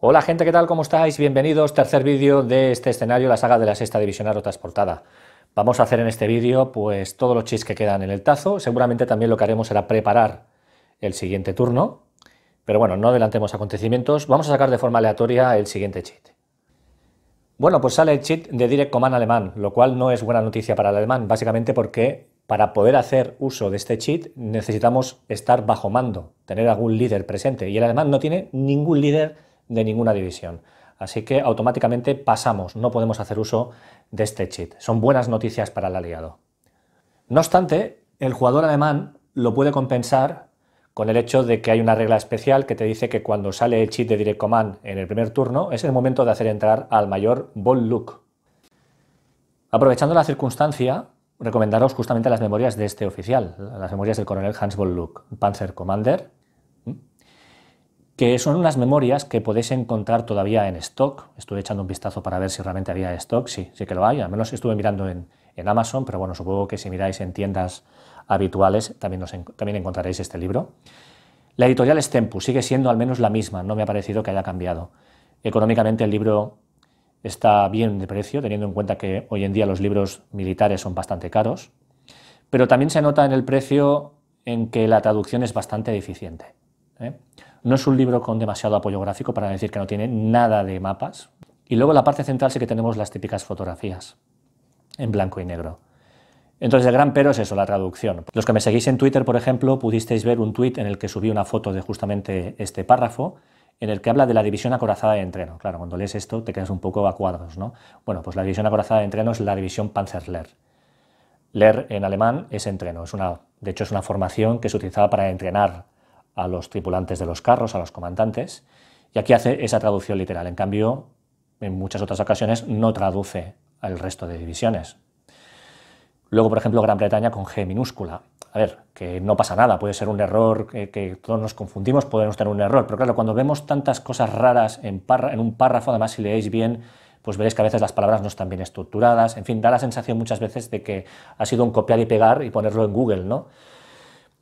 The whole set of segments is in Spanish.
Hola gente, ¿qué tal? ¿Cómo estáis? Bienvenidos, tercer vídeo de este escenario, la saga de la sexta división rota transportada. Vamos a hacer en este vídeo pues todos los chis que quedan en el tazo, seguramente también lo que haremos será preparar el siguiente turno, pero bueno, no adelantemos acontecimientos, vamos a sacar de forma aleatoria el siguiente cheat. Bueno, pues sale el cheat de Direct Command alemán, lo cual no es buena noticia para el alemán, básicamente porque para poder hacer uso de este cheat necesitamos estar bajo mando, tener algún líder presente, y el alemán no tiene ningún líder de ninguna división. Así que automáticamente pasamos, no podemos hacer uso de este cheat. Son buenas noticias para el aliado. No obstante, el jugador alemán lo puede compensar con el hecho de que hay una regla especial que te dice que cuando sale el cheat de Direct Command en el primer turno es el momento de hacer entrar al mayor Ball Luck. Aprovechando la circunstancia, recomendaros justamente las memorias de este oficial, las memorias del coronel Hans Von Luck, Panzer Commander, que son unas memorias que podéis encontrar todavía en stock. Estuve echando un vistazo para ver si realmente había stock, sí, sí que lo hay, al menos estuve mirando en, Amazon, pero bueno, supongo que si miráis en tiendas habituales también, también encontraréis este libro. La editorial Stempus sigue siendo al menos la misma, no me ha parecido que haya cambiado. Económicamente el libro está bien de precio, teniendo en cuenta que hoy en día los libros militares son bastante caros, pero también se nota en el precio en que la traducción es bastante eficiente, ¿eh? No es un libro con demasiado apoyo gráfico para decir que no tiene nada de mapas. Y luego en la parte central sí que tenemos las típicas fotografías en blanco y negro. Entonces el gran pero es eso, la traducción. Los que me seguís en Twitter, por ejemplo, pudisteis ver un tweet en el que subí una foto de justamente este párrafo, en el que habla de la división acorazada de entreno. Claro, cuando lees esto te quedas un poco a cuadros, ¿no? Bueno, pues la división acorazada de entreno es la división Panzerler. Ler en alemán es entreno, es de hecho es una formación que se utilizaba para entrenar a los tripulantes de los carros, a los comandantes, y aquí hace esa traducción literal. En cambio, en muchas otras ocasiones no traduce al resto de divisiones. Luego, por ejemplo, Gran Bretaña con G minúscula. A ver, que no pasa nada, puede ser un error, que, todos nos confundimos, podemos tener un error, pero claro, cuando vemos tantas cosas raras en, en un párrafo, además si leéis bien, pues veréis que a veces las palabras no están bien estructuradas, en fin, da la sensación muchas veces de que ha sido un copiar y pegar y ponerlo en Google, ¿no?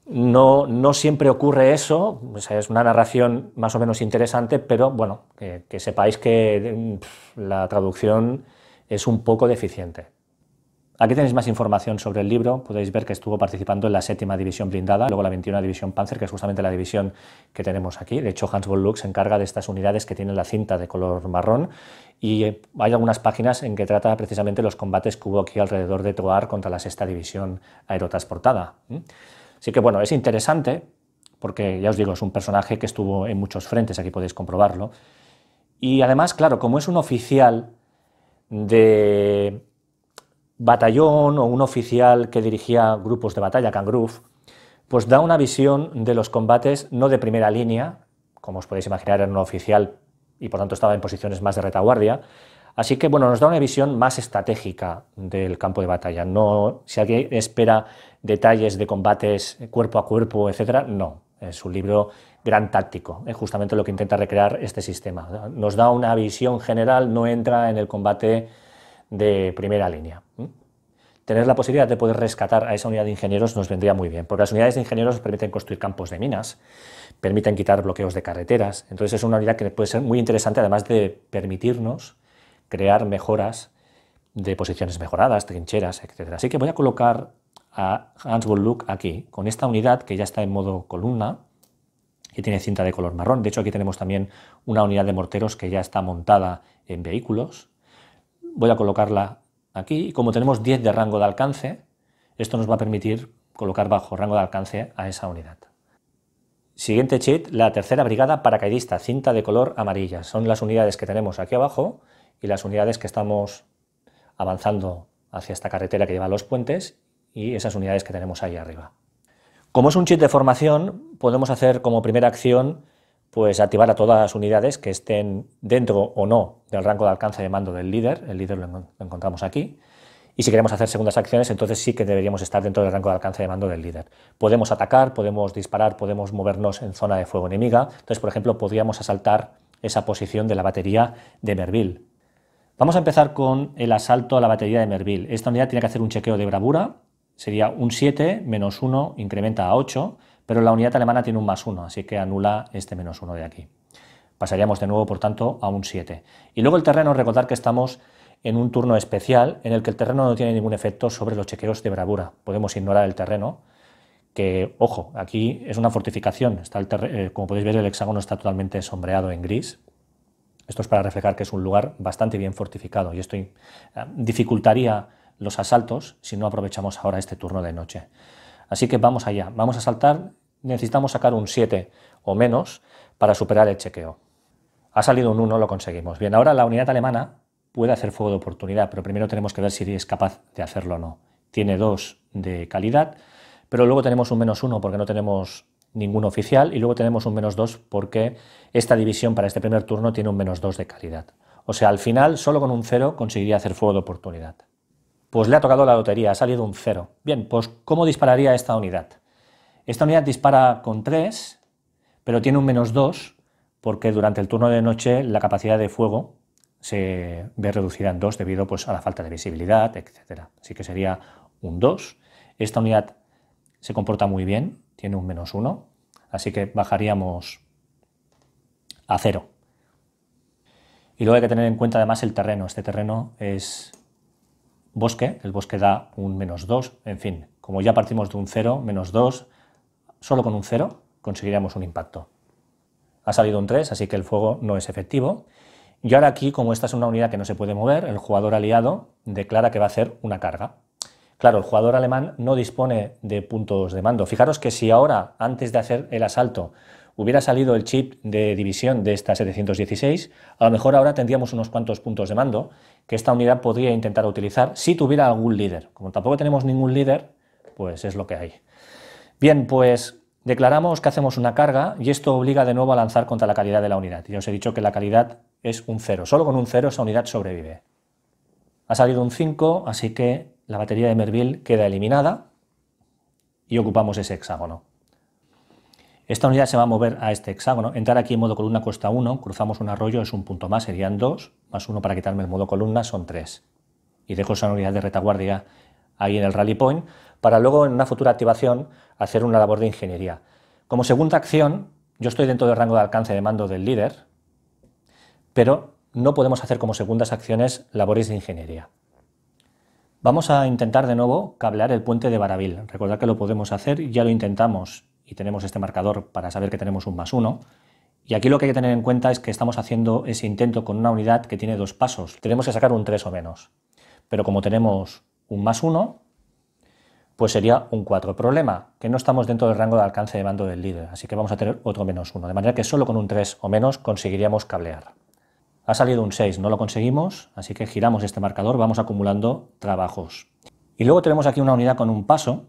No, siempre ocurre eso, es una narración más o menos interesante, pero bueno, que, sepáis que la traducción es un poco deficiente. Aquí tenéis más información sobre el libro, podéis ver que estuvo participando en la séptima división blindada, luego la 21 división Panzer, que es justamente la división que tenemos aquí. De hecho, Hans von se encarga de estas unidades que tienen la cinta de color marrón y eh, hay algunas páginas en que trata precisamente los combates que hubo aquí alrededor de Troar contra la sexta división aerotransportada. Así que bueno, es interesante, porque ya os digo, es un personaje que estuvo en muchos frentes, aquí podéis comprobarlo. Y además, claro, como es un oficial de batallón o un oficial que dirigía grupos de batalla, Kangroof, pues da una visión de los combates no de primera línea, como os podéis imaginar, era un oficial y por tanto estaba en posiciones más de retaguardia, Así que bueno, nos da una visión más estratégica del campo de batalla. No, si alguien espera detalles de combates cuerpo a cuerpo, etc., no. Es un libro gran táctico, es justamente lo que intenta recrear este sistema. Nos da una visión general, no entra en el combate de primera línea. Tener la posibilidad de poder rescatar a esa unidad de ingenieros nos vendría muy bien, porque las unidades de ingenieros permiten construir campos de minas, permiten quitar bloqueos de carreteras, entonces es una unidad que puede ser muy interesante, además de permitirnos crear mejoras de posiciones mejoradas, trincheras, etc. Así que voy a colocar a Hans von aquí, con esta unidad que ya está en modo columna, y tiene cinta de color marrón. De hecho, aquí tenemos también una unidad de morteros que ya está montada en vehículos. Voy a colocarla aquí y como tenemos 10 de rango de alcance, esto nos va a permitir colocar bajo rango de alcance a esa unidad. Siguiente cheat, la tercera brigada paracaidista, cinta de color amarilla. Son las unidades que tenemos aquí abajo y las unidades que estamos avanzando hacia esta carretera que lleva a los puentes y esas unidades que tenemos ahí arriba. Como es un chip de formación, podemos hacer como primera acción pues activar a todas las unidades que estén dentro o no del rango de alcance de mando del líder, el líder lo encontramos aquí, y si queremos hacer segundas acciones, entonces sí que deberíamos estar dentro del rango de alcance de mando del líder. Podemos atacar, podemos disparar, podemos movernos en zona de fuego enemiga, entonces por ejemplo podríamos asaltar esa posición de la batería de Merville, Vamos a empezar con el asalto a la batería de Merville. Esta unidad tiene que hacer un chequeo de bravura, sería un 7 menos 1, incrementa a 8, pero la unidad alemana tiene un más 1, así que anula este menos 1 de aquí. Pasaríamos de nuevo, por tanto, a un 7. Y luego el terreno, recordar que estamos en un turno especial en el que el terreno no tiene ningún efecto sobre los chequeos de bravura. Podemos ignorar el terreno, que, ojo, aquí es una fortificación. Eh, como podéis ver, el hexágono está totalmente sombreado en gris, esto es para reflejar que es un lugar bastante bien fortificado y esto eh, dificultaría los asaltos si no aprovechamos ahora este turno de noche. Así que vamos allá, vamos a saltar, necesitamos sacar un 7 o menos para superar el chequeo. Ha salido un 1, lo conseguimos. Bien, ahora la unidad alemana puede hacer fuego de oportunidad, pero primero tenemos que ver si es capaz de hacerlo o no. Tiene 2 de calidad, pero luego tenemos un menos 1 porque no tenemos Ningún oficial y luego tenemos un menos 2 porque esta división para este primer turno tiene un menos 2 de calidad. O sea, al final solo con un 0 conseguiría hacer fuego de oportunidad. Pues le ha tocado la lotería, ha salido un 0. Bien, pues ¿cómo dispararía esta unidad? Esta unidad dispara con 3, pero tiene un menos 2 porque durante el turno de noche la capacidad de fuego se ve reducida en 2 debido pues, a la falta de visibilidad, etc. Así que sería un 2. Esta unidad se comporta muy bien, tiene un menos 1, así que bajaríamos a 0. Y luego hay que tener en cuenta además el terreno. Este terreno es bosque, el bosque da un menos 2, en fin, como ya partimos de un 0, menos 2, solo con un 0 conseguiríamos un impacto. Ha salido un 3, así que el fuego no es efectivo. Y ahora aquí, como esta es una unidad que no se puede mover, el jugador aliado declara que va a hacer una carga. Claro, el jugador alemán no dispone de puntos de mando. Fijaros que si ahora, antes de hacer el asalto, hubiera salido el chip de división de esta 716, a lo mejor ahora tendríamos unos cuantos puntos de mando que esta unidad podría intentar utilizar si tuviera algún líder. Como tampoco tenemos ningún líder, pues es lo que hay. Bien, pues declaramos que hacemos una carga y esto obliga de nuevo a lanzar contra la calidad de la unidad. Ya os he dicho que la calidad es un 0. Solo con un cero esa unidad sobrevive. Ha salido un 5, así que la batería de Merville queda eliminada y ocupamos ese hexágono. Esta unidad se va a mover a este hexágono. Entrar aquí en modo columna cuesta 1, cruzamos un arroyo, es un punto más, serían 2, más 1 para quitarme el modo columna, son 3. Y dejo esa unidad de retaguardia ahí en el rally point, para luego en una futura activación hacer una labor de ingeniería. Como segunda acción, yo estoy dentro del rango de alcance de mando del líder, pero no podemos hacer como segundas acciones labores de ingeniería. Vamos a intentar de nuevo cablear el puente de Baravil. Recordad que lo podemos hacer, ya lo intentamos y tenemos este marcador para saber que tenemos un más uno. Y aquí lo que hay que tener en cuenta es que estamos haciendo ese intento con una unidad que tiene dos pasos. Tenemos que sacar un 3 o menos. Pero como tenemos un más uno pues sería un 4. Problema, que no estamos dentro del rango de alcance de mando del líder, así que vamos a tener otro menos uno, De manera que solo con un 3 o menos conseguiríamos cablear. Ha salido un 6, no lo conseguimos, así que giramos este marcador, vamos acumulando trabajos. Y luego tenemos aquí una unidad con un paso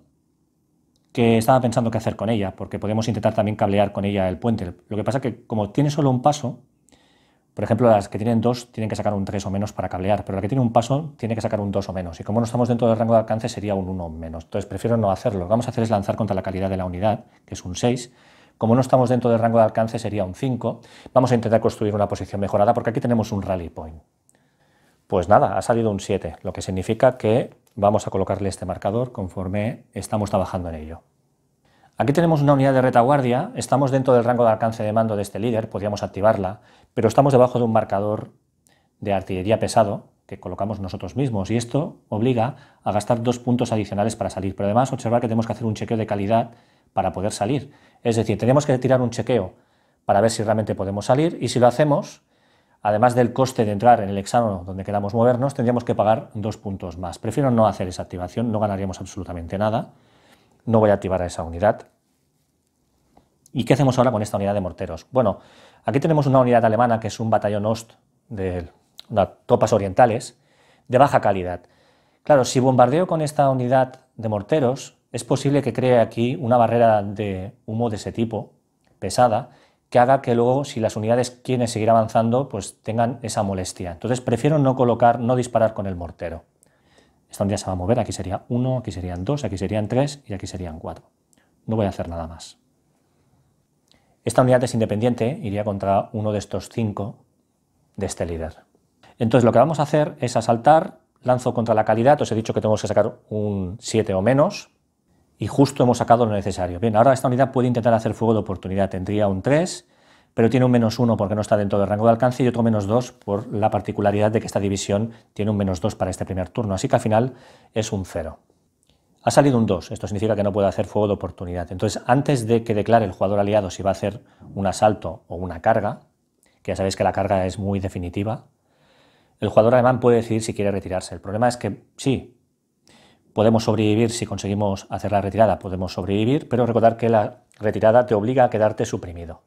que estaba pensando qué hacer con ella, porque podemos intentar también cablear con ella el puente. Lo que pasa es que como tiene solo un paso, por ejemplo, las que tienen dos tienen que sacar un 3 o menos para cablear, pero la que tiene un paso tiene que sacar un 2 o menos. Y como no estamos dentro del rango de alcance, sería un 1 o menos. Entonces prefiero no hacerlo. Lo que vamos a hacer es lanzar contra la calidad de la unidad, que es un 6, como no estamos dentro del rango de alcance, sería un 5. Vamos a intentar construir una posición mejorada porque aquí tenemos un rally point. Pues nada, ha salido un 7, lo que significa que vamos a colocarle este marcador conforme estamos trabajando en ello. Aquí tenemos una unidad de retaguardia, estamos dentro del rango de alcance de mando de este líder, podríamos activarla, pero estamos debajo de un marcador de artillería pesado que colocamos nosotros mismos. Y esto obliga a gastar dos puntos adicionales para salir. Pero además observar que tenemos que hacer un chequeo de calidad para poder salir. Es decir, tenemos que tirar un chequeo para ver si realmente podemos salir y si lo hacemos, además del coste de entrar en el examen donde queramos movernos, tendríamos que pagar dos puntos más. Prefiero no hacer esa activación, no ganaríamos absolutamente nada. No voy a activar a esa unidad. ¿Y qué hacemos ahora con esta unidad de morteros? Bueno, aquí tenemos una unidad alemana que es un batallón Ost del tropas orientales, de baja calidad. Claro, si bombardeo con esta unidad de morteros, es posible que cree aquí una barrera de humo de ese tipo, pesada, que haga que luego, si las unidades quieren seguir avanzando, pues tengan esa molestia. Entonces prefiero no colocar, no disparar con el mortero. Esta unidad se va a mover, aquí sería uno, aquí serían dos, aquí serían tres y aquí serían cuatro. No voy a hacer nada más. Esta unidad es independiente, iría contra uno de estos cinco de este líder. Entonces lo que vamos a hacer es asaltar, lanzo contra la calidad, os he dicho que tenemos que sacar un 7 o menos, y justo hemos sacado lo necesario. Bien, ahora esta unidad puede intentar hacer fuego de oportunidad, tendría un 3, pero tiene un menos 1 porque no está dentro del rango de alcance y otro menos 2 por la particularidad de que esta división tiene un menos 2 para este primer turno, así que al final es un 0. Ha salido un 2, esto significa que no puede hacer fuego de oportunidad. Entonces, antes de que declare el jugador aliado si va a hacer un asalto o una carga, que ya sabéis que la carga es muy definitiva, el jugador alemán puede decidir si quiere retirarse. El problema es que sí, podemos sobrevivir si conseguimos hacer la retirada, podemos sobrevivir, pero recordar que la retirada te obliga a quedarte suprimido.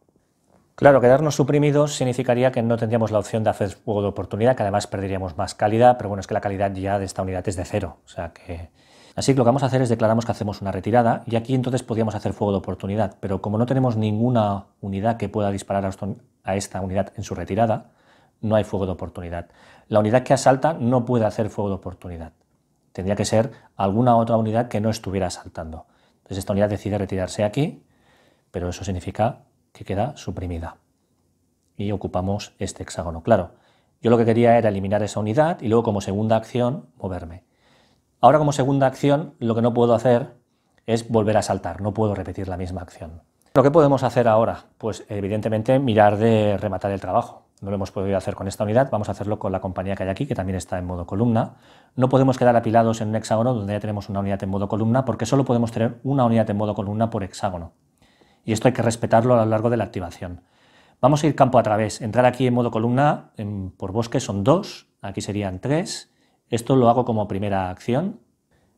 Claro, quedarnos suprimidos significaría que no tendríamos la opción de hacer fuego de oportunidad, que además perderíamos más calidad, pero bueno, es que la calidad ya de esta unidad es de cero. O sea que... Así que lo que vamos a hacer es declaramos que hacemos una retirada y aquí entonces podríamos hacer fuego de oportunidad, pero como no tenemos ninguna unidad que pueda disparar a esta unidad en su retirada, no hay fuego de oportunidad. La unidad que asalta no puede hacer fuego de oportunidad. Tendría que ser alguna otra unidad que no estuviera asaltando. Entonces esta unidad decide retirarse aquí, pero eso significa que queda suprimida. Y ocupamos este hexágono. Claro, yo lo que quería era eliminar esa unidad y luego como segunda acción moverme. Ahora como segunda acción lo que no puedo hacer es volver a saltar, no puedo repetir la misma acción. ¿Lo que podemos hacer ahora? Pues evidentemente mirar de rematar el trabajo no lo hemos podido hacer con esta unidad, vamos a hacerlo con la compañía que hay aquí, que también está en modo columna. No podemos quedar apilados en un hexágono donde ya tenemos una unidad en modo columna, porque solo podemos tener una unidad en modo columna por hexágono. Y esto hay que respetarlo a lo largo de la activación. Vamos a ir campo a través. Entrar aquí en modo columna por bosque son dos, aquí serían tres. Esto lo hago como primera acción.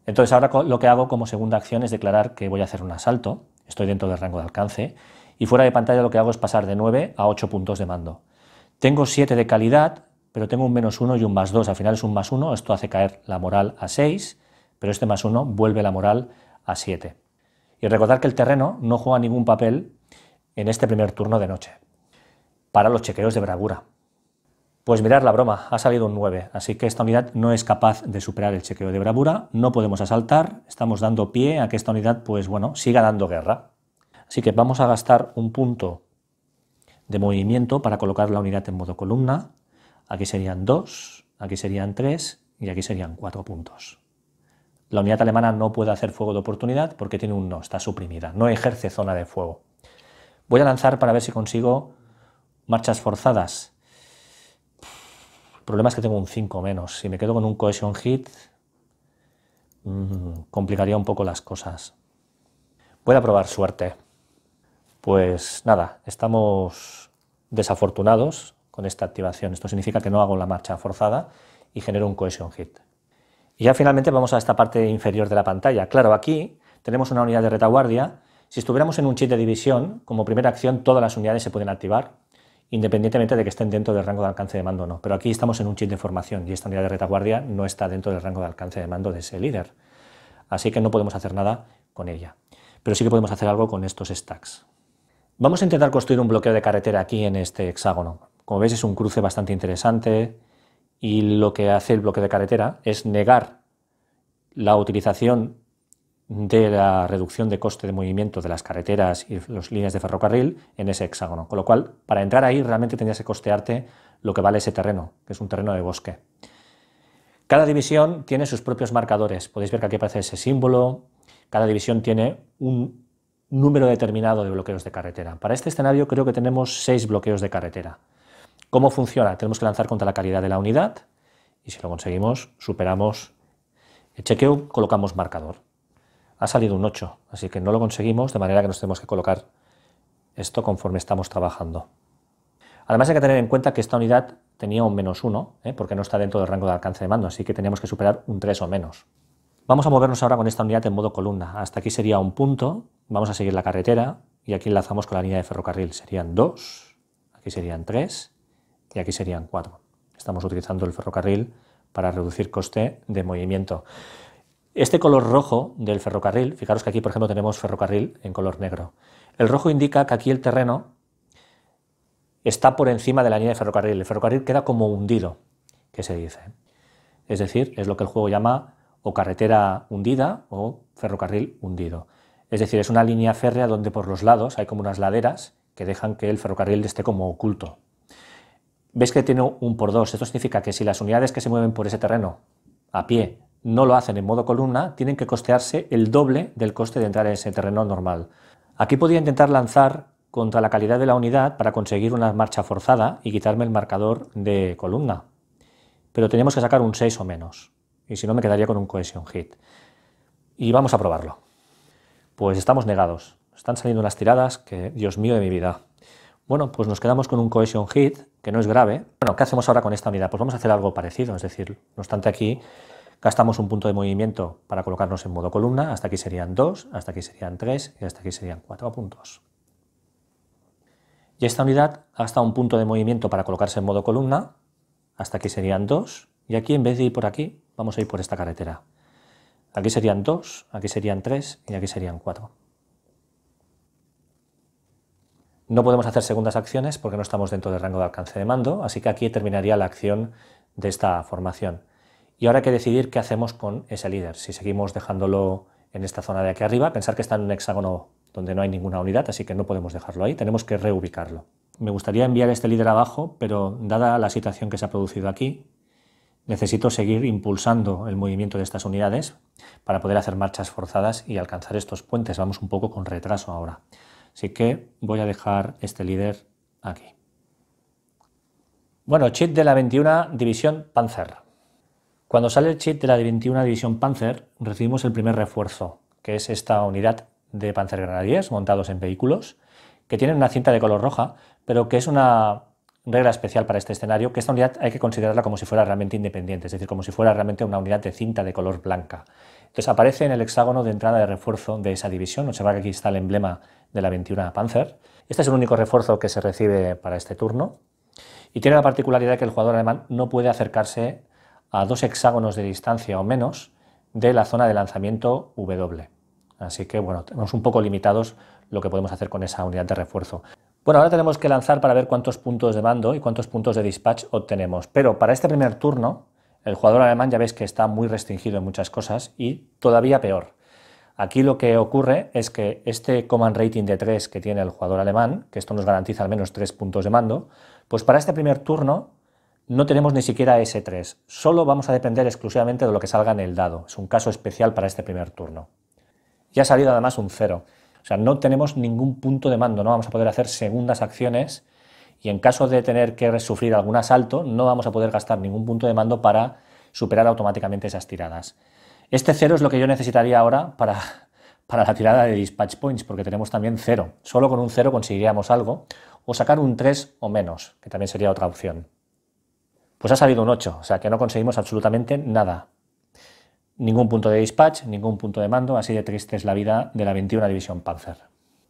Entonces ahora lo que hago como segunda acción es declarar que voy a hacer un asalto. Estoy dentro del rango de alcance. Y fuera de pantalla lo que hago es pasar de 9 a 8 puntos de mando. Tengo 7 de calidad, pero tengo un menos 1 y un más 2. Al final es un más 1, esto hace caer la moral a 6, pero este más 1 vuelve la moral a 7. Y recordar que el terreno no juega ningún papel en este primer turno de noche, para los chequeos de bravura. Pues mirar la broma, ha salido un 9, así que esta unidad no es capaz de superar el chequeo de bravura, no podemos asaltar, estamos dando pie a que esta unidad, pues bueno, siga dando guerra. Así que vamos a gastar un punto de movimiento para colocar la unidad en modo columna. Aquí serían 2, aquí serían 3 y aquí serían 4 puntos. La unidad alemana no puede hacer fuego de oportunidad porque tiene un no, está suprimida, no ejerce zona de fuego. Voy a lanzar para ver si consigo marchas forzadas. El problema es que tengo un 5 menos. Si me quedo con un cohesion hit, mm, complicaría un poco las cosas. Voy a probar suerte. Pues nada, estamos desafortunados con esta activación. Esto significa que no hago la marcha forzada y genero un cohesion hit. Y ya finalmente vamos a esta parte inferior de la pantalla. Claro, aquí tenemos una unidad de retaguardia. Si estuviéramos en un chip de división, como primera acción todas las unidades se pueden activar, independientemente de que estén dentro del rango de alcance de mando o no. Pero aquí estamos en un chip de formación y esta unidad de retaguardia no está dentro del rango de alcance de mando de ese líder. Así que no podemos hacer nada con ella. Pero sí que podemos hacer algo con estos stacks. Vamos a intentar construir un bloqueo de carretera aquí en este hexágono. Como veis es un cruce bastante interesante y lo que hace el bloqueo de carretera es negar la utilización de la reducción de coste de movimiento de las carreteras y las líneas de ferrocarril en ese hexágono. Con lo cual, para entrar ahí realmente tendrías que costearte lo que vale ese terreno, que es un terreno de bosque. Cada división tiene sus propios marcadores. Podéis ver que aquí aparece ese símbolo. Cada división tiene un número determinado de bloqueos de carretera. Para este escenario creo que tenemos seis bloqueos de carretera. ¿Cómo funciona? Tenemos que lanzar contra la calidad de la unidad y si lo conseguimos superamos el chequeo, colocamos marcador. Ha salido un 8, así que no lo conseguimos, de manera que nos tenemos que colocar esto conforme estamos trabajando. Además hay que tener en cuenta que esta unidad tenía un menos 1, ¿eh? porque no está dentro del rango de alcance de mando, así que teníamos que superar un 3 o menos. Vamos a movernos ahora con esta unidad en modo columna. Hasta aquí sería un punto, vamos a seguir la carretera y aquí enlazamos con la línea de ferrocarril. Serían dos, aquí serían tres y aquí serían cuatro. Estamos utilizando el ferrocarril para reducir coste de movimiento. Este color rojo del ferrocarril, fijaros que aquí por ejemplo tenemos ferrocarril en color negro. El rojo indica que aquí el terreno está por encima de la línea de ferrocarril. El ferrocarril queda como hundido, que se dice. Es decir, es lo que el juego llama o carretera hundida o ferrocarril hundido. Es decir, es una línea férrea donde por los lados hay como unas laderas que dejan que el ferrocarril esté como oculto. Ves que tiene un por dos. Esto significa que si las unidades que se mueven por ese terreno a pie no lo hacen en modo columna, tienen que costearse el doble del coste de entrar en ese terreno normal. Aquí podía intentar lanzar contra la calidad de la unidad para conseguir una marcha forzada y quitarme el marcador de columna. Pero tenemos que sacar un 6 o menos y si no me quedaría con un cohesion hit. Y vamos a probarlo. Pues estamos negados. Están saliendo unas tiradas que, Dios mío de mi vida. Bueno, pues nos quedamos con un cohesion hit, que no es grave. Bueno, ¿qué hacemos ahora con esta unidad? Pues vamos a hacer algo parecido, es decir, no obstante aquí gastamos un punto de movimiento para colocarnos en modo columna, hasta aquí serían dos hasta aquí serían tres y hasta aquí serían cuatro puntos. Y esta unidad gasta un punto de movimiento para colocarse en modo columna, hasta aquí serían dos y aquí en vez de ir por aquí, vamos a ir por esta carretera. Aquí serían dos, aquí serían tres y aquí serían cuatro. No podemos hacer segundas acciones porque no estamos dentro del rango de alcance de mando, así que aquí terminaría la acción de esta formación. Y ahora hay que decidir qué hacemos con ese líder. Si seguimos dejándolo en esta zona de aquí arriba, pensar que está en un hexágono donde no hay ninguna unidad, así que no podemos dejarlo ahí, tenemos que reubicarlo. Me gustaría enviar este líder abajo, pero dada la situación que se ha producido aquí, necesito seguir impulsando el movimiento de estas unidades para poder hacer marchas forzadas y alcanzar estos puentes. Vamos un poco con retraso ahora. Así que voy a dejar este líder aquí. Bueno, chip de la 21 División Panzer. Cuando sale el chip de la 21 División Panzer, recibimos el primer refuerzo, que es esta unidad de Panzergrenadiers montados en vehículos, que tienen una cinta de color roja, pero que es una regla especial para este escenario, que esta unidad hay que considerarla como si fuera realmente independiente, es decir, como si fuera realmente una unidad de cinta de color blanca. Entonces aparece en el hexágono de entrada de refuerzo de esa división, observa que aquí está el emblema de la 21 Panzer. Este es el único refuerzo que se recibe para este turno y tiene la particularidad que el jugador alemán no puede acercarse a dos hexágonos de distancia o menos de la zona de lanzamiento W. Así que bueno, tenemos un poco limitados lo que podemos hacer con esa unidad de refuerzo. Bueno, ahora tenemos que lanzar para ver cuántos puntos de mando y cuántos puntos de dispatch obtenemos. Pero para este primer turno, el jugador alemán ya veis que está muy restringido en muchas cosas y todavía peor. Aquí lo que ocurre es que este command rating de 3 que tiene el jugador alemán, que esto nos garantiza al menos 3 puntos de mando, pues para este primer turno no tenemos ni siquiera ese 3. Solo vamos a depender exclusivamente de lo que salga en el dado. Es un caso especial para este primer turno. Ya ha salido además un 0. O sea, no tenemos ningún punto de mando, no vamos a poder hacer segundas acciones y en caso de tener que sufrir algún asalto, no vamos a poder gastar ningún punto de mando para superar automáticamente esas tiradas. Este cero es lo que yo necesitaría ahora para, para la tirada de dispatch points, porque tenemos también cero. Solo con un cero conseguiríamos algo, o sacar un 3 o menos, que también sería otra opción. Pues ha salido un 8, o sea que no conseguimos absolutamente nada ningún punto de dispatch, ningún punto de mando, así de triste es la vida de la 21 División Panzer.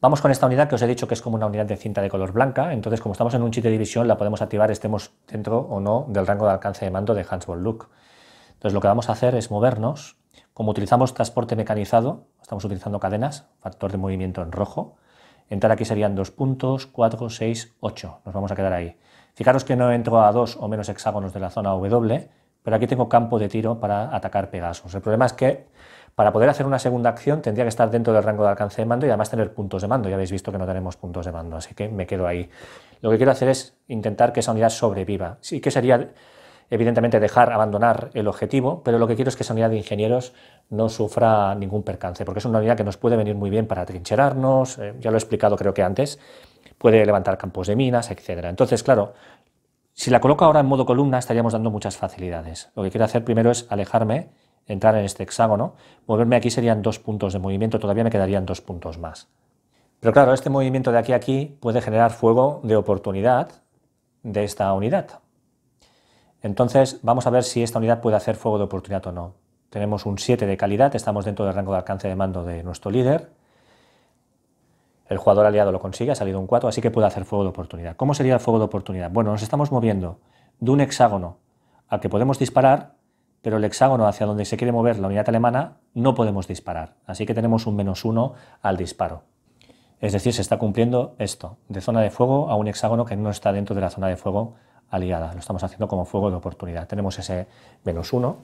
Vamos con esta unidad que os he dicho que es como una unidad de cinta de color blanca, entonces como estamos en un chip de división la podemos activar estemos dentro o no del rango de alcance de mando de Hans von Entonces lo que vamos a hacer es movernos, como utilizamos transporte mecanizado, estamos utilizando cadenas, factor de movimiento en rojo, entrar aquí serían dos puntos, 4, 6, 8, nos vamos a quedar ahí. Fijaros que no entro a dos o menos hexágonos de la zona W, pero aquí tengo campo de tiro para atacar Pegasus. El problema es que para poder hacer una segunda acción tendría que estar dentro del rango de alcance de mando y además tener puntos de mando. Ya habéis visto que no tenemos puntos de mando, así que me quedo ahí. Lo que quiero hacer es intentar que esa unidad sobreviva. Sí que sería, evidentemente, dejar abandonar el objetivo, pero lo que quiero es que esa unidad de ingenieros no sufra ningún percance, porque es una unidad que nos puede venir muy bien para trincherarnos, eh, ya lo he explicado creo que antes, puede levantar campos de minas, etc. Entonces, claro, si la coloco ahora en modo columna estaríamos dando muchas facilidades. Lo que quiero hacer primero es alejarme, entrar en este hexágono, moverme aquí serían dos puntos de movimiento, todavía me quedarían dos puntos más. Pero claro, este movimiento de aquí a aquí puede generar fuego de oportunidad de esta unidad. Entonces vamos a ver si esta unidad puede hacer fuego de oportunidad o no. Tenemos un 7 de calidad, estamos dentro del rango de alcance de mando de nuestro líder. El jugador aliado lo consigue, ha salido un 4, así que puede hacer fuego de oportunidad. ¿Cómo sería el fuego de oportunidad? Bueno, nos estamos moviendo de un hexágono al que podemos disparar, pero el hexágono hacia donde se quiere mover la unidad alemana no podemos disparar. Así que tenemos un menos 1 al disparo. Es decir, se está cumpliendo esto, de zona de fuego a un hexágono que no está dentro de la zona de fuego aliada. Lo estamos haciendo como fuego de oportunidad. Tenemos ese menos 1.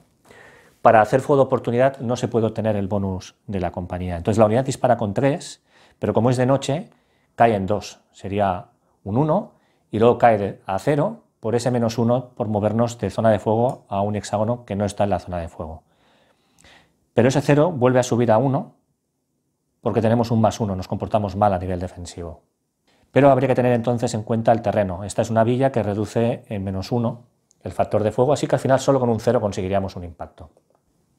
Para hacer fuego de oportunidad no se puede obtener el bonus de la compañía. Entonces la unidad dispara con 3 pero como es de noche, cae en 2, sería un 1, y luego cae a 0 por ese menos 1 por movernos de zona de fuego a un hexágono que no está en la zona de fuego. Pero ese 0 vuelve a subir a 1 porque tenemos un más 1, nos comportamos mal a nivel defensivo. Pero habría que tener entonces en cuenta el terreno. Esta es una villa que reduce en menos 1 el factor de fuego, así que al final solo con un 0 conseguiríamos un impacto.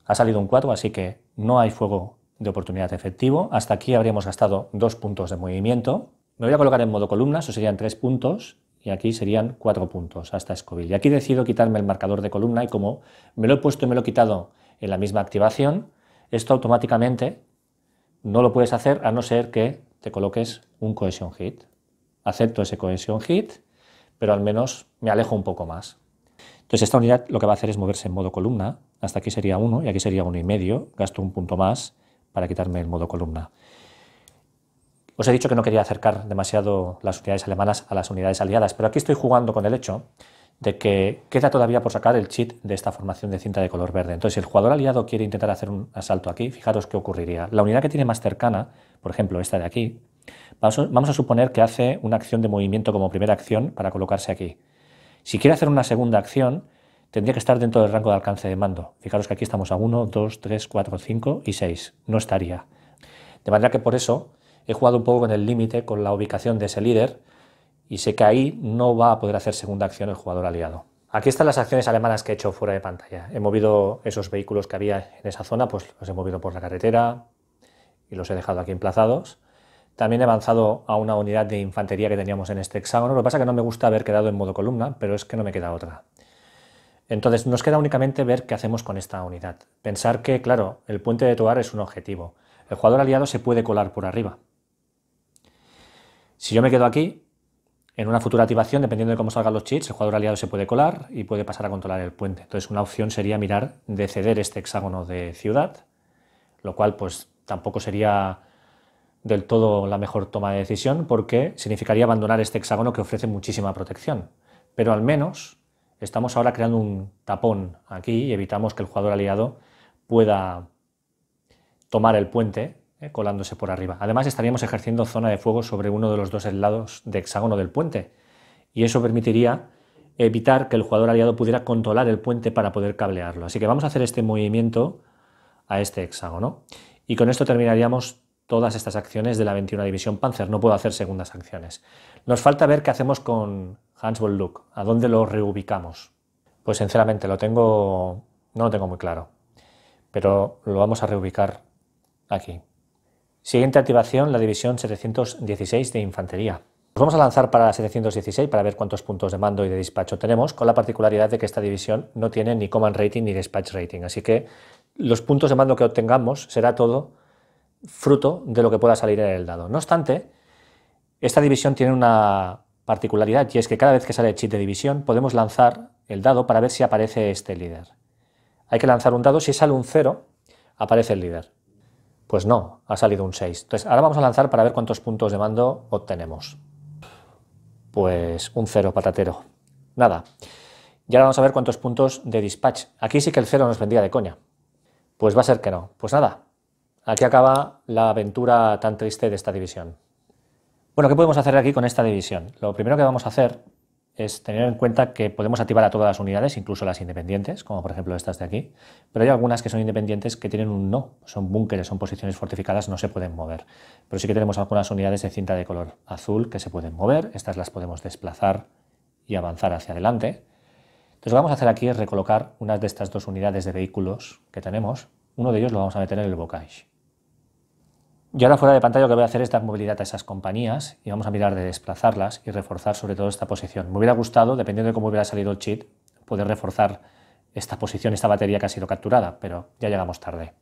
Ha salido un 4, así que no hay fuego de oportunidad efectivo. Hasta aquí habríamos gastado dos puntos de movimiento. Me voy a colocar en modo columna, eso serían tres puntos, y aquí serían cuatro puntos hasta Scoville. Y aquí decido quitarme el marcador de columna y como me lo he puesto y me lo he quitado en la misma activación, esto automáticamente no lo puedes hacer a no ser que te coloques un cohesion hit. Acepto ese cohesion hit, pero al menos me alejo un poco más. Entonces esta unidad lo que va a hacer es moverse en modo columna, hasta aquí sería 1 y aquí sería uno y medio, gasto un punto más para quitarme el modo columna. Os he dicho que no quería acercar demasiado las unidades alemanas a las unidades aliadas, pero aquí estoy jugando con el hecho de que queda todavía por sacar el cheat de esta formación de cinta de color verde. Entonces, si el jugador aliado quiere intentar hacer un asalto aquí, fijaros qué ocurriría. La unidad que tiene más cercana, por ejemplo, esta de aquí, vamos a suponer que hace una acción de movimiento como primera acción para colocarse aquí. Si quiere hacer una segunda acción, tendría que estar dentro del rango de alcance de mando. Fijaros que aquí estamos a 1, 2, 3, 4, 5 y 6. No estaría. De manera que por eso he jugado un poco con el límite, con la ubicación de ese líder, y sé que ahí no va a poder hacer segunda acción el jugador aliado. Aquí están las acciones alemanas que he hecho fuera de pantalla. He movido esos vehículos que había en esa zona, pues los he movido por la carretera y los he dejado aquí emplazados. También he avanzado a una unidad de infantería que teníamos en este hexágono. Lo que pasa es que no me gusta haber quedado en modo columna, pero es que no me queda otra. Entonces, nos queda únicamente ver qué hacemos con esta unidad. Pensar que, claro, el puente de Toar es un objetivo. El jugador aliado se puede colar por arriba. Si yo me quedo aquí, en una futura activación, dependiendo de cómo salgan los chips, el jugador aliado se puede colar y puede pasar a controlar el puente. Entonces, una opción sería mirar de ceder este hexágono de ciudad, lo cual, pues, tampoco sería del todo la mejor toma de decisión porque significaría abandonar este hexágono que ofrece muchísima protección. Pero al menos estamos ahora creando un tapón aquí y evitamos que el jugador aliado pueda tomar el puente eh, colándose por arriba. Además estaríamos ejerciendo zona de fuego sobre uno de los dos lados de hexágono del puente y eso permitiría evitar que el jugador aliado pudiera controlar el puente para poder cablearlo. Así que vamos a hacer este movimiento a este hexágono y con esto terminaríamos todas estas acciones de la 21 División Panzer. No puedo hacer segundas acciones. Nos falta ver qué hacemos con Hans Look. a dónde lo reubicamos. Pues sinceramente lo tengo, no lo tengo muy claro, pero lo vamos a reubicar aquí. Siguiente activación, la división 716 de infantería. Nos vamos a lanzar para la 716 para ver cuántos puntos de mando y de despacho tenemos, con la particularidad de que esta división no tiene ni command rating ni dispatch rating, así que los puntos de mando que obtengamos será todo fruto de lo que pueda salir en el dado. No obstante, esta división tiene una particularidad y es que cada vez que sale el chip de división podemos lanzar el dado para ver si aparece este líder. Hay que lanzar un dado, si sale un 0, aparece el líder. Pues no, ha salido un 6. Entonces ahora vamos a lanzar para ver cuántos puntos de mando obtenemos. Pues un 0, patatero. Nada. Y ahora vamos a ver cuántos puntos de dispatch. Aquí sí que el 0 nos vendría de coña. Pues va a ser que no. Pues nada, aquí acaba la aventura tan triste de esta división. Bueno, ¿qué podemos hacer aquí con esta división? Lo primero que vamos a hacer es tener en cuenta que podemos activar a todas las unidades, incluso las independientes, como por ejemplo estas de aquí, pero hay algunas que son independientes que tienen un no, son búnkeres, son posiciones fortificadas, no se pueden mover. Pero sí que tenemos algunas unidades de cinta de color azul que se pueden mover, estas las podemos desplazar y avanzar hacia adelante. Entonces lo que vamos a hacer aquí es recolocar unas de estas dos unidades de vehículos que tenemos, uno de ellos lo vamos a meter en el bocage. Y ahora fuera de pantalla lo que voy a hacer es dar movilidad a esas compañías y vamos a mirar de desplazarlas y reforzar sobre todo esta posición. Me hubiera gustado, dependiendo de cómo hubiera salido el cheat, poder reforzar esta posición, esta batería que ha sido capturada, pero ya llegamos tarde.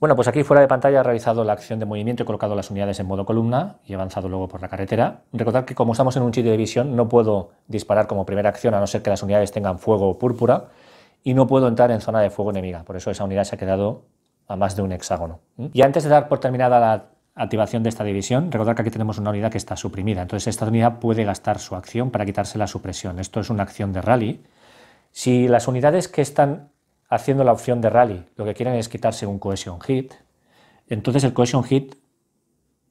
Bueno, pues aquí fuera de pantalla he realizado la acción de movimiento, he colocado las unidades en modo columna y he avanzado luego por la carretera. Recordad que como estamos en un cheat de visión no puedo disparar como primera acción a no ser que las unidades tengan fuego o púrpura y no puedo entrar en zona de fuego enemiga, por eso esa unidad se ha quedado a más de un hexágono. Y antes de dar por terminada la activación de esta división. recordar que aquí tenemos una unidad que está suprimida, entonces esta unidad puede gastar su acción para quitarse la supresión. Esto es una acción de rally. Si las unidades que están haciendo la opción de rally lo que quieren es quitarse un cohesion hit, entonces el cohesion hit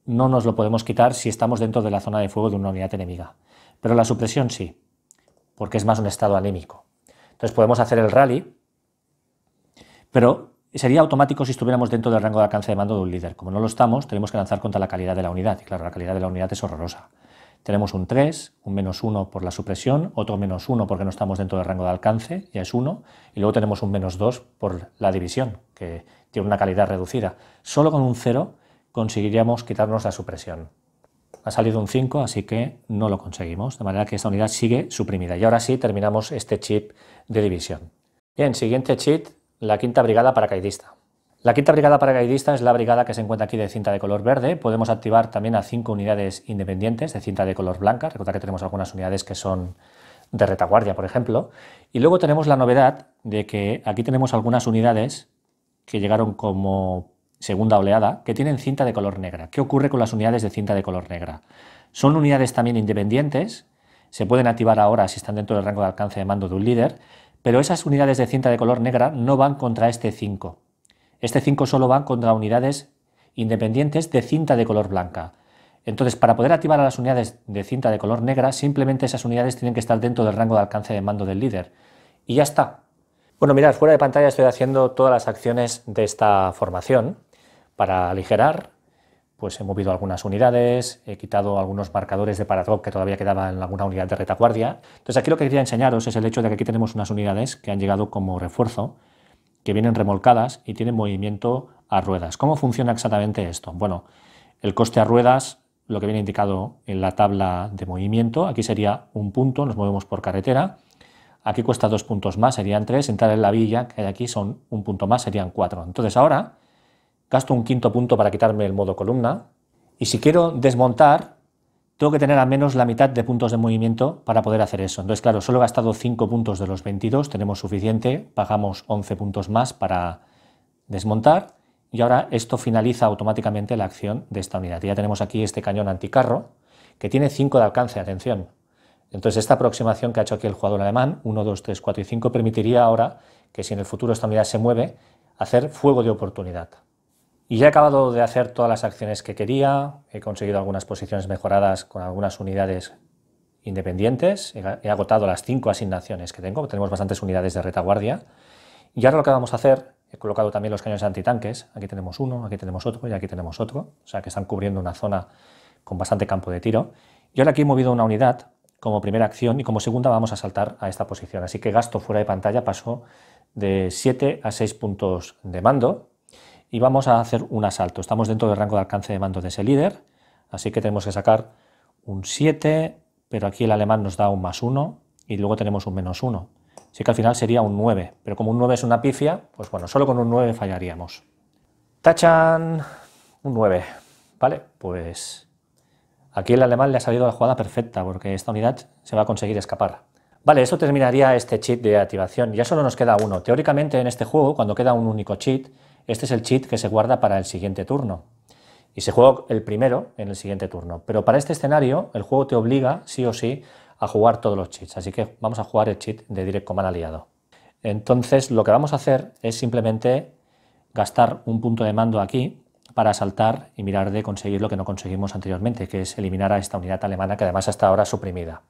no nos lo podemos quitar si estamos dentro de la zona de fuego de una unidad enemiga. Pero la supresión sí, porque es más un estado anémico Entonces podemos hacer el rally, pero sería automático si estuviéramos dentro del rango de alcance de mando de un líder. Como no lo estamos, tenemos que lanzar contra la calidad de la unidad. Y claro, la calidad de la unidad es horrorosa. Tenemos un 3, un menos 1 por la supresión, otro menos 1 porque no estamos dentro del rango de alcance, ya es 1, y luego tenemos un menos 2 por la división, que tiene una calidad reducida. Solo con un 0 conseguiríamos quitarnos la supresión. Ha salido un 5, así que no lo conseguimos, de manera que esta unidad sigue suprimida. Y ahora sí terminamos este chip de división. Bien, siguiente chip la quinta brigada paracaidista. La quinta brigada paracaidista es la brigada que se encuentra aquí de cinta de color verde. Podemos activar también a cinco unidades independientes de cinta de color blanca. Recordad que tenemos algunas unidades que son de retaguardia, por ejemplo. Y luego tenemos la novedad de que aquí tenemos algunas unidades que llegaron como segunda oleada que tienen cinta de color negra. ¿Qué ocurre con las unidades de cinta de color negra? Son unidades también independientes. Se pueden activar ahora si están dentro del rango de alcance de mando de un líder pero esas unidades de cinta de color negra no van contra este 5. Este 5 solo van contra unidades independientes de cinta de color blanca. Entonces, para poder activar a las unidades de cinta de color negra, simplemente esas unidades tienen que estar dentro del rango de alcance de mando del líder. Y ya está. Bueno, mirad, fuera de pantalla estoy haciendo todas las acciones de esta formación para aligerar, pues he movido algunas unidades, he quitado algunos marcadores de paradigma que todavía quedaban en alguna unidad de retaguardia. Entonces aquí lo que quería enseñaros es el hecho de que aquí tenemos unas unidades que han llegado como refuerzo, que vienen remolcadas y tienen movimiento a ruedas. ¿Cómo funciona exactamente esto? Bueno, el coste a ruedas, lo que viene indicado en la tabla de movimiento, aquí sería un punto, nos movemos por carretera, aquí cuesta dos puntos más, serían tres, entrar en la villa que hay aquí son un punto más, serían cuatro. Entonces ahora gasto un quinto punto para quitarme el modo columna. Y si quiero desmontar, tengo que tener al menos la mitad de puntos de movimiento para poder hacer eso. Entonces, claro, solo he gastado 5 puntos de los 22, tenemos suficiente, pagamos 11 puntos más para desmontar y ahora esto finaliza automáticamente la acción de esta unidad. ya tenemos aquí este cañón anticarro que tiene 5 de alcance, atención. Entonces esta aproximación que ha hecho aquí el jugador alemán, 1, 2, 3, 4 y 5, permitiría ahora que si en el futuro esta unidad se mueve, hacer fuego de oportunidad. Y ya he acabado de hacer todas las acciones que quería, he conseguido algunas posiciones mejoradas con algunas unidades independientes, he agotado las cinco asignaciones que tengo, tenemos bastantes unidades de retaguardia. Y ahora lo que vamos a hacer, he colocado también los cañones antitanques, aquí tenemos uno, aquí tenemos otro y aquí tenemos otro, o sea que están cubriendo una zona con bastante campo de tiro. Y ahora aquí he movido una unidad como primera acción y como segunda vamos a saltar a esta posición, así que gasto fuera de pantalla pasó de 7 a 6 puntos de mando, y vamos a hacer un asalto. Estamos dentro del rango de alcance de mando de ese líder, así que tenemos que sacar un 7, pero aquí el alemán nos da un más 1 y luego tenemos un menos 1. Así que al final sería un 9, pero como un 9 es una pifia, pues bueno, solo con un 9 fallaríamos. ¡Tachan! Un 9. Vale, pues aquí el alemán le ha salido la jugada perfecta porque esta unidad se va a conseguir escapar. Vale, eso terminaría este cheat de activación. Ya solo nos queda uno. Teóricamente en este juego, cuando queda un único cheat, este es el cheat que se guarda para el siguiente turno. Y se juega el primero en el siguiente turno. Pero para este escenario, el juego te obliga, sí o sí, a jugar todos los cheats. Así que vamos a jugar el cheat de Direct Command aliado. Entonces, lo que vamos a hacer es simplemente gastar un punto de mando aquí para saltar y mirar de conseguir lo que no conseguimos anteriormente, que es eliminar a esta unidad alemana que además hasta ahora suprimida.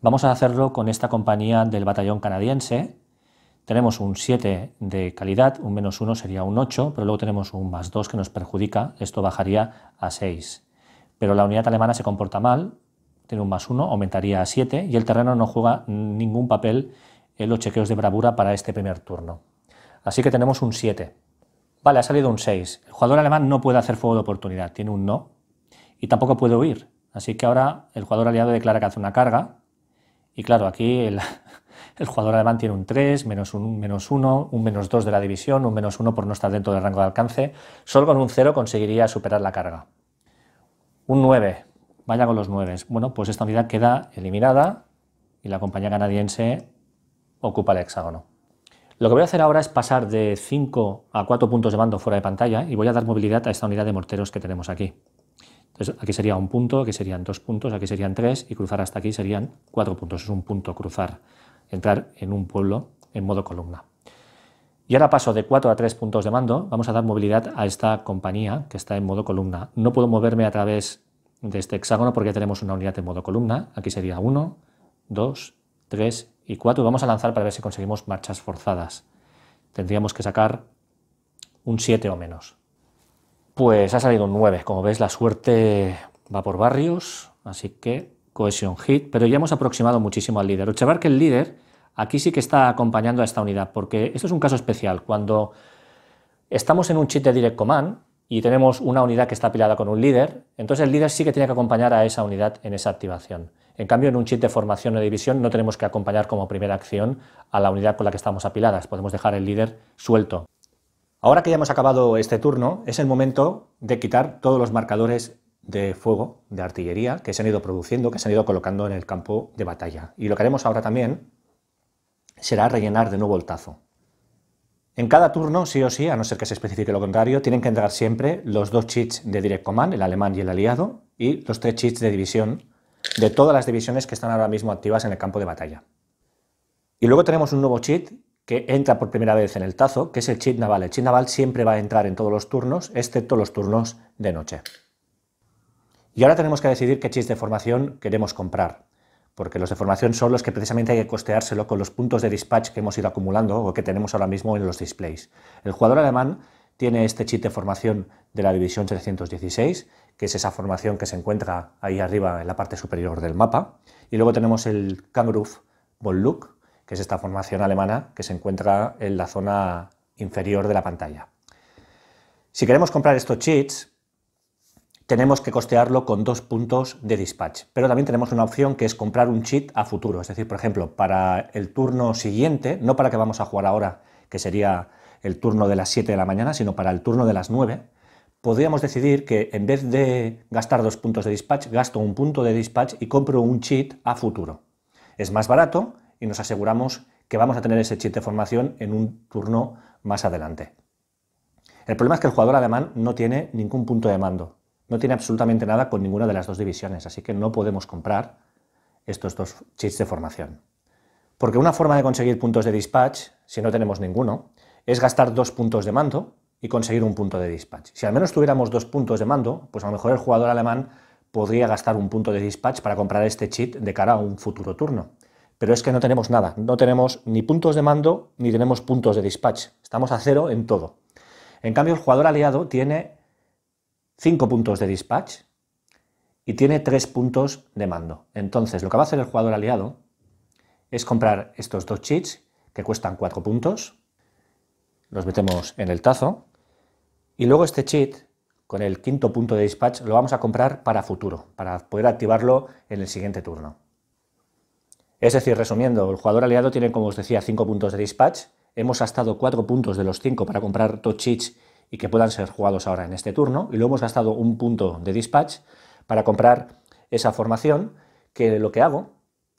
Vamos a hacerlo con esta compañía del batallón canadiense, tenemos un 7 de calidad, un menos 1 sería un 8, pero luego tenemos un más 2 que nos perjudica, esto bajaría a 6. Pero la unidad alemana se comporta mal, tiene un más 1, aumentaría a 7 y el terreno no juega ningún papel en los chequeos de bravura para este primer turno. Así que tenemos un 7. Vale, ha salido un 6. El jugador alemán no puede hacer fuego de oportunidad, tiene un no y tampoco puede huir. Así que ahora el jugador aliado declara que hace una carga y claro, aquí el, el jugador alemán tiene un 3, menos un menos 1, un menos 2 de la división, un menos 1 por no estar dentro del rango de alcance. Solo con un 0 conseguiría superar la carga. Un 9, vaya con los 9. Bueno, pues esta unidad queda eliminada y la compañía canadiense ocupa el hexágono. Lo que voy a hacer ahora es pasar de 5 a 4 puntos de mando fuera de pantalla y voy a dar movilidad a esta unidad de morteros que tenemos aquí. Entonces aquí sería un punto, aquí serían dos puntos, aquí serían tres y cruzar hasta aquí serían cuatro puntos. Es un punto cruzar entrar en un pueblo en modo columna. Y ahora paso de 4 a 3 puntos de mando. Vamos a dar movilidad a esta compañía que está en modo columna. No puedo moverme a través de este hexágono porque ya tenemos una unidad en modo columna. Aquí sería 1, 2, 3 y 4. Vamos a lanzar para ver si conseguimos marchas forzadas. Tendríamos que sacar un 7 o menos. Pues ha salido un 9. Como ves, la suerte va por barrios, así que cohesión Hit, pero ya hemos aproximado muchísimo al líder. que el líder, aquí sí que está acompañando a esta unidad, porque esto es un caso especial. Cuando estamos en un cheat de Direct Command y tenemos una unidad que está apilada con un líder, entonces el líder sí que tiene que acompañar a esa unidad en esa activación. En cambio, en un cheat de formación o división no tenemos que acompañar como primera acción a la unidad con la que estamos apiladas, podemos dejar el líder suelto. Ahora que ya hemos acabado este turno, es el momento de quitar todos los marcadores de fuego, de artillería, que se han ido produciendo, que se han ido colocando en el campo de batalla. Y lo que haremos ahora también será rellenar de nuevo el tazo. En cada turno, sí o sí, a no ser que se especifique lo contrario, tienen que entrar siempre los dos cheats de Direct Command, el alemán y el aliado, y los tres cheats de división de todas las divisiones que están ahora mismo activas en el campo de batalla. Y luego tenemos un nuevo cheat que entra por primera vez en el tazo, que es el cheat naval. El cheat naval siempre va a entrar en todos los turnos, excepto los turnos de noche. Y ahora tenemos que decidir qué chips de formación queremos comprar, porque los de formación son los que precisamente hay que costeárselo con los puntos de dispatch que hemos ido acumulando o que tenemos ahora mismo en los displays. El jugador alemán tiene este chip de formación de la división 316, que es esa formación que se encuentra ahí arriba en la parte superior del mapa. Y luego tenemos el von look que es esta formación alemana que se encuentra en la zona inferior de la pantalla. Si queremos comprar estos cheats, tenemos que costearlo con dos puntos de dispatch. Pero también tenemos una opción que es comprar un cheat a futuro, es decir, por ejemplo, para el turno siguiente, no para que vamos a jugar ahora, que sería el turno de las 7 de la mañana, sino para el turno de las 9, podríamos decidir que en vez de gastar dos puntos de dispatch, gasto un punto de dispatch y compro un cheat a futuro. Es más barato y nos aseguramos que vamos a tener ese cheat de formación en un turno más adelante. El problema es que el jugador alemán no tiene ningún punto de mando no tiene absolutamente nada con ninguna de las dos divisiones, así que no podemos comprar estos dos chips de formación. Porque una forma de conseguir puntos de dispatch, si no tenemos ninguno, es gastar dos puntos de mando y conseguir un punto de dispatch. Si al menos tuviéramos dos puntos de mando, pues a lo mejor el jugador alemán podría gastar un punto de dispatch para comprar este chip de cara a un futuro turno. Pero es que no tenemos nada, no tenemos ni puntos de mando ni tenemos puntos de dispatch. Estamos a cero en todo. En cambio, el jugador aliado tiene 5 puntos de dispatch y tiene 3 puntos de mando. Entonces, lo que va a hacer el jugador aliado es comprar estos dos cheats que cuestan 4 puntos, los metemos en el tazo y luego este cheat con el quinto punto de dispatch lo vamos a comprar para futuro, para poder activarlo en el siguiente turno. Es decir, resumiendo, el jugador aliado tiene, como os decía, 5 puntos de dispatch, hemos gastado 4 puntos de los 5 para comprar dos cheats y que puedan ser jugados ahora en este turno. Y luego hemos gastado un punto de dispatch para comprar esa formación, que lo que hago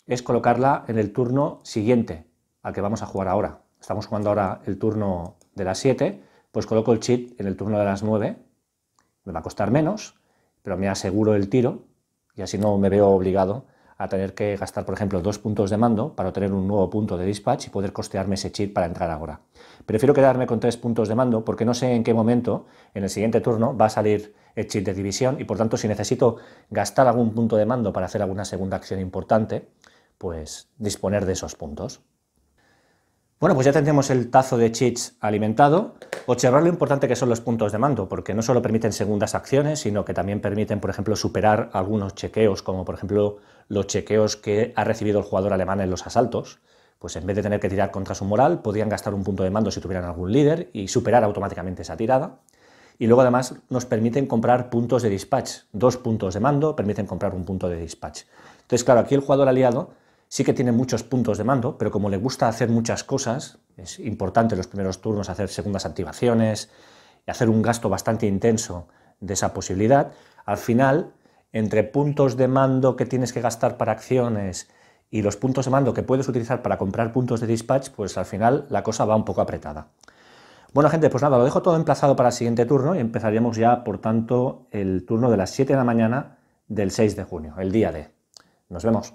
es colocarla en el turno siguiente al que vamos a jugar ahora. Estamos jugando ahora el turno de las 7, pues coloco el cheat en el turno de las 9. Me va a costar menos, pero me aseguro el tiro y así no me veo obligado a tener que gastar, por ejemplo, dos puntos de mando para obtener un nuevo punto de dispatch y poder costearme ese chip para entrar ahora. Prefiero quedarme con tres puntos de mando porque no sé en qué momento, en el siguiente turno, va a salir el chip de división y por tanto si necesito gastar algún punto de mando para hacer alguna segunda acción importante, pues disponer de esos puntos. Bueno, pues ya tendríamos el tazo de cheats alimentado. Observar lo importante que son los puntos de mando, porque no solo permiten segundas acciones, sino que también permiten, por ejemplo, superar algunos chequeos, como por ejemplo los chequeos que ha recibido el jugador alemán en los asaltos. Pues en vez de tener que tirar contra su moral, podrían gastar un punto de mando si tuvieran algún líder y superar automáticamente esa tirada. Y luego además nos permiten comprar puntos de dispatch. Dos puntos de mando permiten comprar un punto de dispatch. Entonces, claro, aquí el jugador aliado Sí que tiene muchos puntos de mando, pero como le gusta hacer muchas cosas, es importante en los primeros turnos hacer segundas activaciones y hacer un gasto bastante intenso de esa posibilidad, al final, entre puntos de mando que tienes que gastar para acciones y los puntos de mando que puedes utilizar para comprar puntos de dispatch, pues al final la cosa va un poco apretada. Bueno, gente, pues nada, lo dejo todo emplazado para el siguiente turno y empezaríamos ya, por tanto, el turno de las 7 de la mañana del 6 de junio, el día de. Nos vemos.